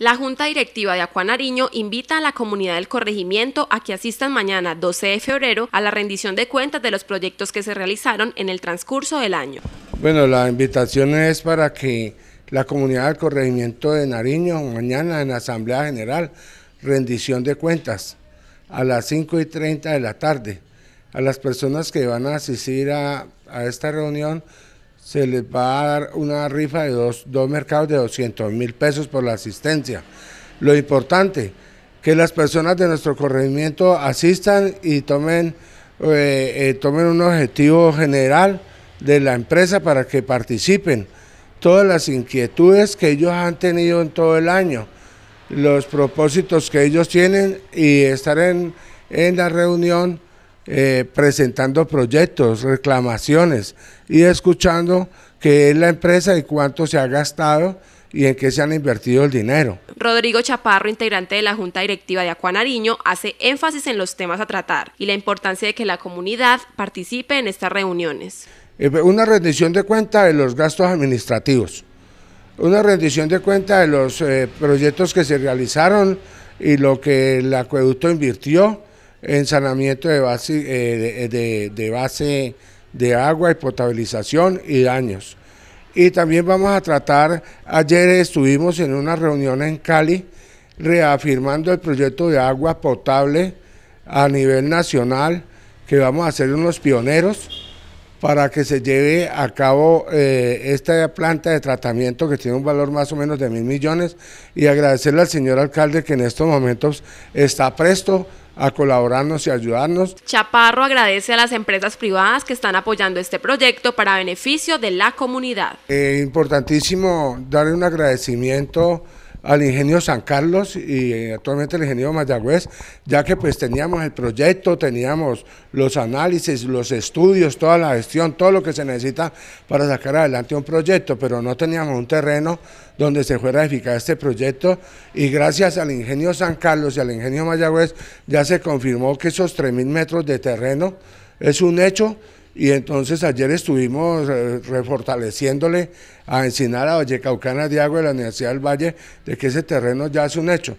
La Junta Directiva de Acuanariño invita a la comunidad del corregimiento a que asistan mañana, 12 de febrero, a la rendición de cuentas de los proyectos que se realizaron en el transcurso del año. Bueno, la invitación es para que la comunidad del corregimiento de Nariño, mañana en la Asamblea General, rendición de cuentas a las 5 y 30 de la tarde. A las personas que van a asistir a, a esta reunión se les va a dar una rifa de dos, mercados de 200 mil pesos por la asistencia. Lo importante, que las personas de nuestro corregimiento asistan y eh, eh, tomen, un objetivo general de la empresa para que participen. Todas las inquietudes que ellos han tenido en todo el año, los propósitos que ellos tienen y estar en, en la reunión eh, presentando proyectos, reclamaciones y escuchando qué es la empresa y cuánto se ha gastado y en qué se han invertido el dinero. Rodrigo Chaparro, integrante de la Junta Directiva de Acuanariño, hace énfasis en los temas a tratar y la importancia de que la comunidad participe en estas reuniones. Eh, una rendición de cuenta de los gastos administrativos, una rendición de cuenta de los eh, proyectos que se realizaron y lo que el acueducto invirtió ensanamiento de base, eh, eh, de, base de agua y potabilización y daños. Y también vamos a tratar, ayer estuvimos en una reunión en Cali reafirmando el proyecto de agua potable a nivel nacional, que vamos a ser unos pioneros para que se lleve a cabo eh, esta planta de tratamiento que tiene un valor más o menos de mil millones y agradecerle al señor alcalde que en estos momentos está presto a colaborarnos y ayudarnos. Chaparro agradece a las empresas privadas que están apoyando este proyecto para beneficio de la comunidad. Es eh, importantísimo darle un agradecimiento al Ingenio San Carlos y eh, actualmente el Ingenio Mayagüez, ya que pues teníamos el proyecto, teníamos los análisis, los estudios, toda la gestión, todo lo que se necesita para sacar adelante un proyecto, pero no teníamos un terreno donde se fuera a edificar este proyecto y gracias al Ingenio San Carlos y al Ingenio Mayagüez ya se confirmó que esos 3.000 metros de terreno es un hecho y entonces ayer estuvimos eh, refortaleciéndole a a Vallecaucana Diago de la Universidad del Valle de que ese terreno ya es un hecho.